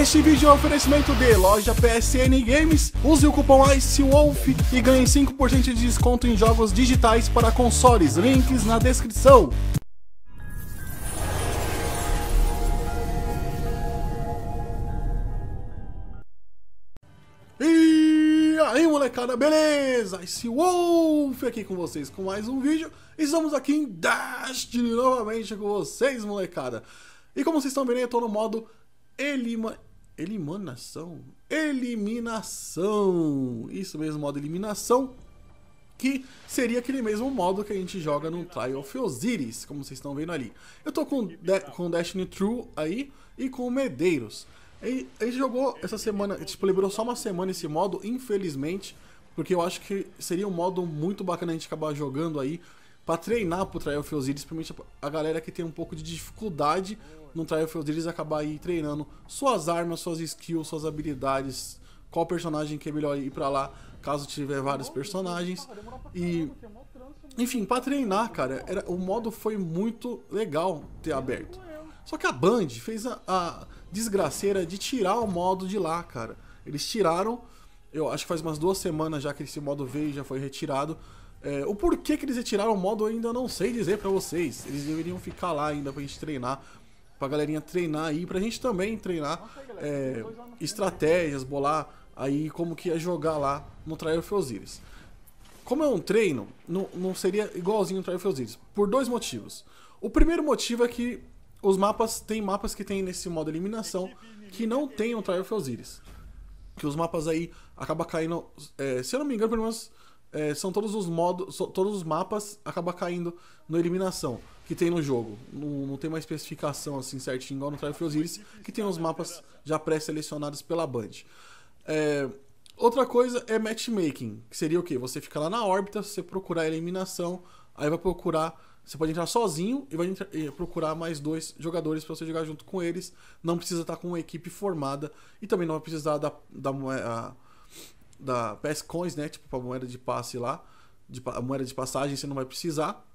Este vídeo é um oferecimento de loja PSN Games. Use o cupom ICEWOLF e ganhe 5% de desconto em jogos digitais para consoles. Links na descrição. E aí molecada, beleza? Esse Wolf aqui com vocês com mais um vídeo. Estamos aqui em Destiny novamente com vocês molecada. E como vocês estão vendo, eu estou no modo Elima eliminação. Eliminação! Isso mesmo, modo eliminação. Que seria aquele mesmo modo que a gente joga no Trial of Osiris, como vocês estão vendo ali. Eu tô com, de com Destiny True aí e com Medeiros. a gente jogou essa semana, disponibilizou só uma semana esse modo, infelizmente, porque eu acho que seria um modo muito bacana a gente acabar jogando aí para treinar pro Trial of Osiris, principalmente a galera que tem um pouco de dificuldade no Trial of Osiris acabar aí treinando suas armas, suas skills, suas habilidades, qual personagem que é melhor ir para lá, caso tiver vários personagens. E né? enfim, para treinar, cara, era, o modo foi muito legal ter aberto. Só que a Band fez a, a desgraceira de tirar o modo de lá, cara. Eles tiraram, eu acho que faz umas duas semanas já que esse modo veio e já foi retirado. É, o porquê que eles retiraram o modo eu ainda não sei dizer para vocês. Eles deveriam ficar lá ainda pra gente treinar, pra galerinha treinar aí, pra gente também treinar é, estratégias, bolar aí como que ia é jogar lá no Triumph Osiris. Como é um treino, não, não seria igualzinho o Triumph Osiris, por dois motivos. O primeiro motivo é que os mapas, tem mapas que tem nesse modo eliminação que não é tem o Triumph Osiris. Que os mapas aí acaba caindo, é, se eu não me engano, pelo menos é, são todos os modos, todos os mapas acaba caindo no eliminação que tem no jogo. Não, não tem uma especificação assim certinho igual no Trial of Osiris, que tem os mapas já pré-selecionados pela Band. É, outra coisa é matchmaking, que seria o quê? Você fica lá na órbita, você procurar a eliminação, aí vai procurar você pode entrar sozinho e vai entrar, e procurar mais dois jogadores para você jogar junto com eles. Não precisa estar tá com uma equipe formada e também não vai precisar da, da, a, da PS Coins, né? Tipo, pra moeda de passe lá, de, a moeda de passagem você não vai precisar.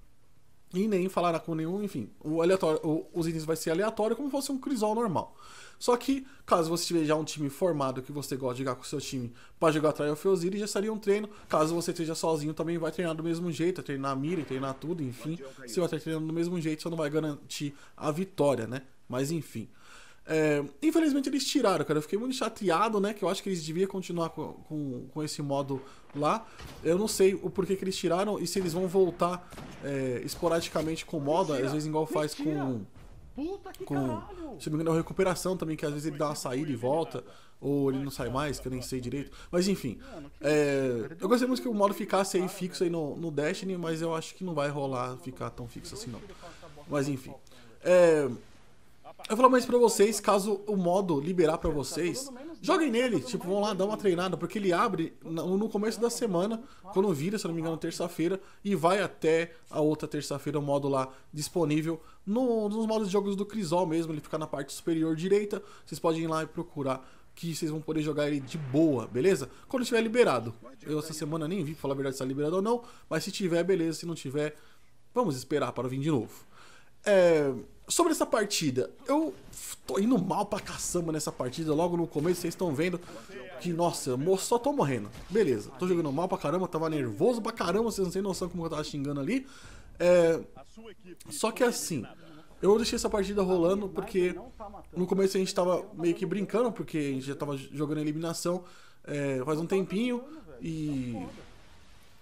E nem falará com nenhum, enfim. O aleatório, o, os itens vai ser aleatório como se fosse um crisol normal. Só que, caso você tiver já um time formado que você gosta de jogar com o seu time para jogar Trial of Osiris, já seria um treino. Caso você esteja sozinho, também vai treinar do mesmo jeito, treinar a mira, treinar tudo, enfim. Você vai estar treinando do mesmo jeito, você não vai garantir a vitória, né? Mas enfim. É, infelizmente eles tiraram, cara. Eu fiquei muito chateado, né? Que eu acho que eles deviam continuar com, com, com esse modo lá. Eu não sei o porquê que eles tiraram e se eles vão voltar é, esporadicamente com o modo, às vezes igual faz com. com se não me engano, é recuperação também, que às vezes ele dá uma saída e volta, né, ou ele não sai mais, que eu nem sei direito. Mas enfim, é, eu gostaria muito que o modo ficasse aí fixo aí no, no Destiny, mas eu acho que não vai rolar ficar tão fixo assim não. Mas enfim. Né? É, eu falo mais pra vocês, caso o modo liberar pra vocês, joguem nele, tipo, vão lá dar uma treinada, porque ele abre no começo da semana, quando vira, se não me engano, terça-feira, e vai até a outra terça-feira, o modo lá disponível no, nos modos de jogos do Crisol mesmo, ele fica na parte superior direita, vocês podem ir lá e procurar que vocês vão poder jogar ele de boa, beleza? Quando estiver liberado. Eu essa semana nem vi pra falar a verdade se tá liberado ou não, mas se tiver, beleza, se não tiver, vamos esperar para vir de novo. É sobre essa partida, eu tô indo mal pra caçamba nessa partida, logo no começo vocês estão vendo que, nossa, eu só tô morrendo. Beleza, tô jogando mal pra caramba, tava nervoso pra caramba, vocês não têm noção como eu tava xingando ali. É, só que assim, eu deixei essa partida rolando porque no começo a gente tava meio que brincando, porque a gente já tava jogando eliminação é, faz um tempinho e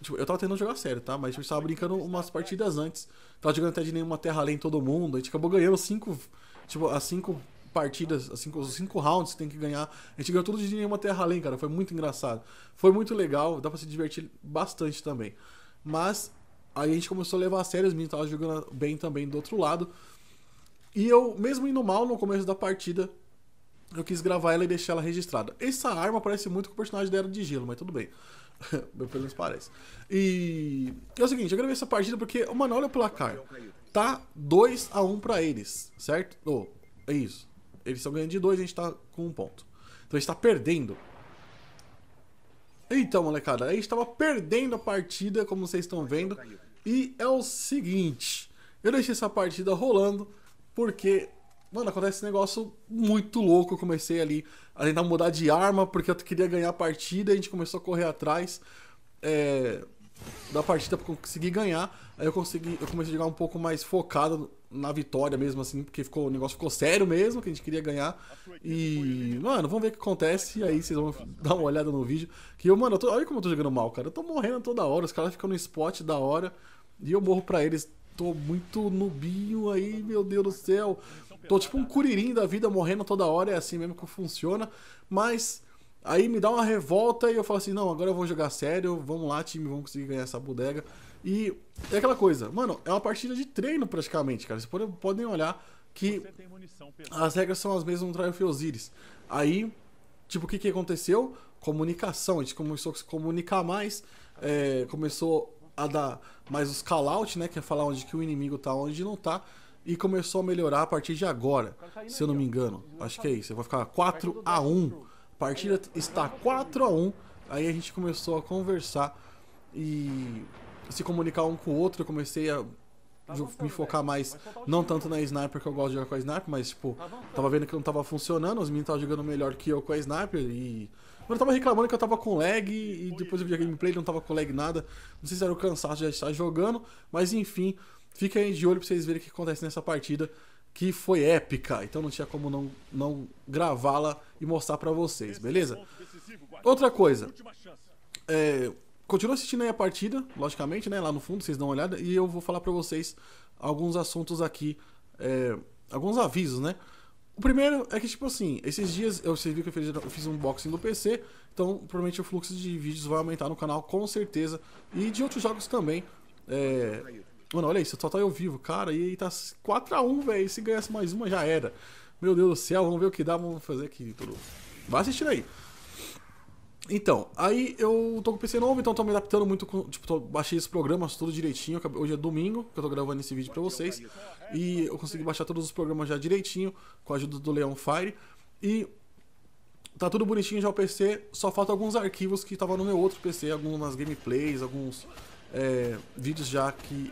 Tipo, eu tava tentando jogar sério, tá? Mas tipo, a gente tava brincando umas partidas antes. Tava jogando até de nenhuma terra além todo mundo. A gente acabou ganhando cinco. Tipo, as cinco partidas, os cinco, cinco rounds tem que ganhar. A gente ganhou tudo de nenhuma terra além, cara. Foi muito engraçado. Foi muito legal, dá pra se divertir bastante também. Mas aí a gente começou a levar a sério, os meninos estavam jogando bem também do outro lado. E eu, mesmo indo mal no começo da partida, eu quis gravar ela e deixar ela registrada. Essa arma parece muito com o personagem da Era de Gelo, mas tudo bem. Pelo menos parece. E é o seguinte, eu gravei essa partida porque, mano, olha o placar. Tá 2x1 um pra eles, certo? Oh, é isso. Eles estão ganhando de 2 a gente tá com um ponto. Então a gente tá perdendo. Então, molecada, a gente tava perdendo a partida, como vocês estão vendo. E é o seguinte, eu deixei essa partida rolando porque mano, acontece esse negócio muito louco. Eu comecei ali a tentar mudar de arma porque eu queria ganhar a partida. A gente começou a correr atrás é, da partida pra conseguir ganhar. Aí eu consegui, eu comecei a jogar um pouco mais focado na vitória mesmo, assim, porque ficou, o negócio ficou sério mesmo, que a gente queria ganhar. E, mano, vamos ver o que acontece. E aí vocês vão dar uma olhada no vídeo. Que eu, mano, eu tô, olha como eu tô jogando mal, cara. Eu tô morrendo toda hora, os caras ficam no spot da hora. E eu morro pra eles tô muito nubinho aí, meu Deus do céu. Tô tipo um curirim da vida, morrendo toda hora, é assim mesmo que funciona. Mas aí me dá uma revolta e eu falo assim, não, agora eu vou jogar sério, vamos lá, time, vamos conseguir ganhar essa bodega. E é aquela coisa, mano, é uma partida de treino praticamente, cara. Vocês podem, olhar que as regras são as mesmas no Triumph Osiris. Aí, tipo, o que, que aconteceu? Comunicação, a gente começou a se comunicar mais, é, começou a dar mais os call-out, né? Que é falar onde que o inimigo tá, onde não tá. E começou a melhorar a partir de agora, se eu não me engano. Uhum. Acho que é isso. Vai ficar 4 a 1 A partida está 4 a 1 Aí a gente começou a conversar e se comunicar um com o outro. Eu comecei a tá me né? focar mais, não tanto na sniper que eu gosto de jogar com a sniper, mas tipo, tá tá tava vendo que não tava funcionando, os meninos estavam jogando melhor que eu com a sniper e eu tava reclamando que eu tava com lag e depois eu vi a gameplay, não tava com lag nada. Não sei se era o cansaço de estar jogando, mas enfim, fica aí de olho pra vocês verem o que acontece nessa partida, que foi épica. Então não tinha como não, não gravá-la e mostrar pra vocês, beleza? Outra coisa, é, continua assistindo aí a partida, logicamente, né? Lá no fundo, vocês dão uma olhada e eu vou falar pra vocês alguns assuntos aqui, é, alguns avisos, né? O primeiro é que, tipo assim, esses dias eu vocês viram que eu fiz, um unboxing do PC, então provavelmente o fluxo de vídeos vai aumentar no canal com certeza. E de outros jogos também. É... Mano, olha isso, só tá eu vivo, cara, e tá 4x1, velho. Se ganhasse mais uma já era. Meu Deus do céu, vamos ver o que dá, vamos fazer aqui tudo. Vai assistindo aí. Então, aí eu tô com o PC novo, então tô me adaptando muito com. Tipo, tô, baixei os programas tudo direitinho. Hoje é domingo que eu tô gravando esse vídeo pra vocês. E eu consegui baixar todos os programas já direitinho, com a ajuda do Leon Fire. E tá tudo bonitinho já o PC, só falta alguns arquivos que tava no meu outro PC, algumas gameplays, alguns é, vídeos já que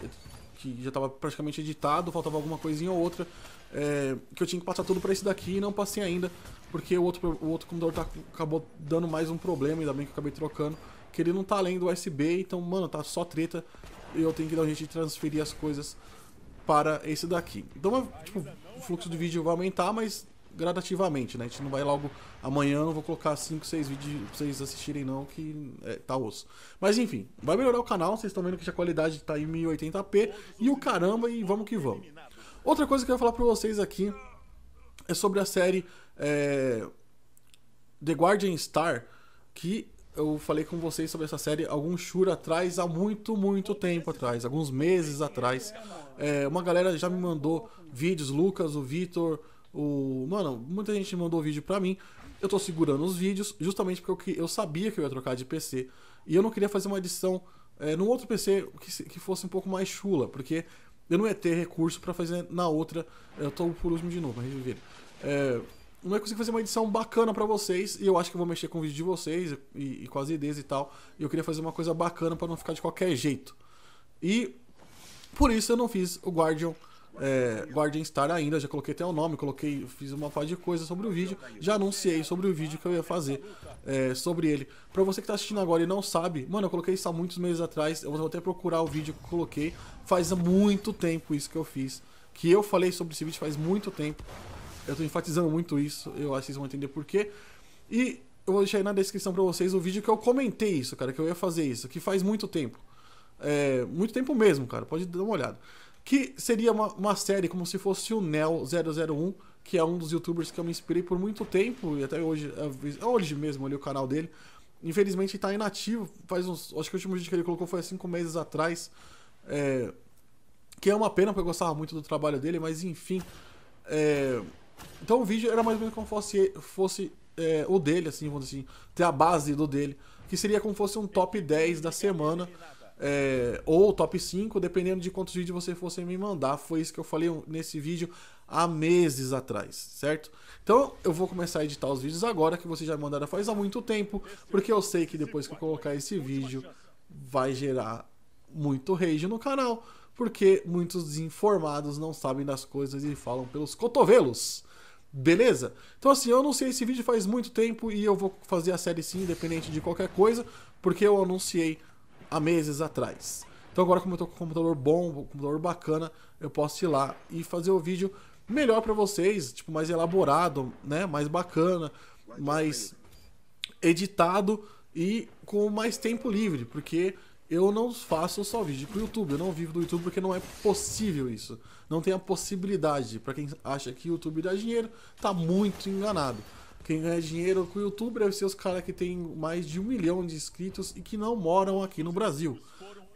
que já estava praticamente editado, faltava alguma coisinha ou outra, é, que eu tinha que passar tudo para esse daqui e não passei ainda, porque o outro, o outro computador tá, acabou dando mais um problema, ainda bem que eu acabei trocando, que ele não tá além do USB, então, mano, tá só treta, e eu tenho que dar um jeito de transferir as coisas para esse daqui. Então, tipo, o fluxo de vídeo vai aumentar, mas gradativamente, né? A gente não vai logo amanhã, não vou colocar 5, 6 vídeos pra vocês assistirem não, que é, tá osso. Mas enfim, vai melhorar o canal, vocês estão vendo que a qualidade tá em 1080p e o caramba, e vamos que vamos. Outra coisa que eu ia falar pra vocês aqui é sobre a série é, The Guardian Star, que eu falei com vocês sobre essa série algum chura atrás, há muito, muito tempo atrás, alguns meses atrás. É, uma galera já me mandou vídeos, Lucas, o Vitor, o, mano, muita gente mandou vídeo pra mim. Eu tô segurando os vídeos justamente porque eu, sabia que eu ia trocar de PC. E eu não queria fazer uma edição é, num outro PC que, que fosse um pouco mais chula, porque eu não ia ter recurso para fazer na outra. Eu tô por último de novo, mas reviver. É, não ia conseguir fazer uma edição bacana para vocês. E eu acho que eu vou mexer com o vídeo de vocês e, e com as ideias e tal. E eu queria fazer uma coisa bacana para não ficar de qualquer jeito. E por isso eu não fiz o Guardian é, Guardian Star ainda, já coloquei até o nome, coloquei, fiz uma fase de coisa sobre o vídeo, já anunciei sobre o vídeo que eu ia fazer é, sobre ele. Pra você que tá assistindo agora e não sabe, mano, eu coloquei isso há muitos meses atrás, eu vou até procurar o vídeo que eu coloquei, faz muito tempo isso que eu fiz, que eu falei sobre esse vídeo faz muito tempo, eu tô enfatizando muito isso, eu acho que vocês vão entender porquê. E eu vou deixar aí na descrição pra vocês o vídeo que eu comentei isso, cara, que eu ia fazer isso, que faz muito tempo. É, muito tempo mesmo, cara, pode dar uma olhada que seria uma, uma série como se fosse o Neo 001, que é um dos youtubers que eu me inspirei por muito tempo, e até hoje, é, é hoje mesmo olhei o canal dele. Infelizmente está inativo, faz uns. Acho que o último vídeo que ele colocou foi há cinco meses atrás. É, que é uma pena, porque eu gostava muito do trabalho dele, mas enfim. É, então o vídeo era mais ou menos como fosse, fosse é, o dele, assim, vamos dizer assim, ter a base do dele. Que seria como fosse um top 10 da semana é, ou top 5, dependendo de quantos vídeos você fosse me mandar. Foi isso que eu falei nesse vídeo há meses atrás, certo? Então eu vou começar a editar os vídeos agora que vocês já mandaram faz há muito tempo, porque eu sei que depois que eu colocar esse vídeo vai gerar muito rage no canal, porque muitos desinformados não sabem das coisas e falam pelos cotovelos. Beleza? Então assim, eu anunciei esse vídeo faz muito tempo e eu vou fazer a série sim, independente de qualquer coisa, porque eu anunciei há meses atrás. Então agora como eu estou com um computador bom, um computador bacana, eu posso ir lá e fazer o vídeo melhor para vocês, tipo mais elaborado, né, mais bacana, mais editado e com mais tempo livre, porque eu não faço só vídeo pro YouTube, eu não vivo do YouTube porque não é possível isso. Não tem a possibilidade. Para quem acha que o YouTube dá dinheiro, tá muito enganado. Quem ganha dinheiro com o YouTube é os caras que tem mais de um milhão de inscritos e que não moram aqui no Brasil.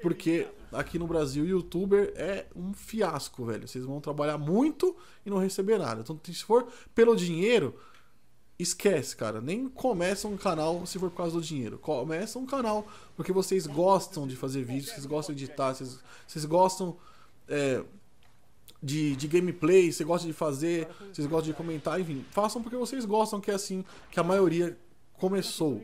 Porque aqui no Brasil, youtuber é um fiasco, velho. Vocês vão trabalhar muito e não receber nada. Então, se for pelo dinheiro, esquece, cara. Nem começa um canal se for por causa do dinheiro. Começa um canal porque vocês gostam de fazer vídeos, vocês gostam de editar, vocês, vocês gostam. É, de, de gameplay, você gosta de fazer, vocês gostam de comentar, enfim, façam porque vocês gostam, que é assim que a maioria começou.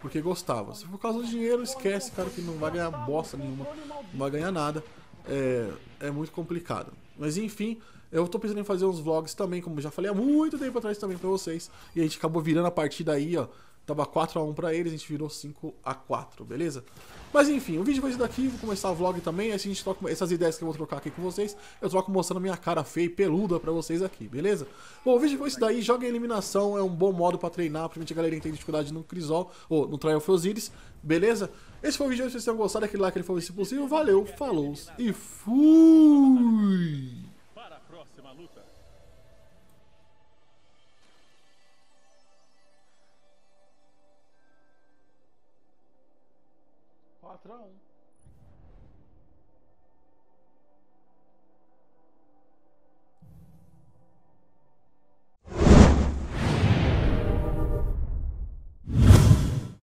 Porque gostava. Se for por causa do dinheiro, esquece, cara, que não vai ganhar bosta nenhuma, não vai ganhar nada. É, é muito complicado. Mas enfim, eu tô pensando em fazer uns vlogs também, como já falei há muito tempo atrás também pra vocês. E a gente acabou virando a partir daí, ó. Tava 4x1 pra eles, a gente virou 5x4, beleza? Mas enfim, o vídeo vai ser daqui, vou começar o vlog também, aí a gente troca essas ideias que eu vou trocar aqui com vocês, eu troco mostrando minha cara feia e peluda pra vocês aqui, beleza? Bom, o vídeo foi isso daí, joga em eliminação, é um bom modo pra treinar, principalmente a galera que tem dificuldade no Crisol, ou no Trial Osiris, beleza? Esse foi o vídeo, se vocês tenham gostado, aquele like, ele favor se possível, valeu, falou e fui! 4 a 1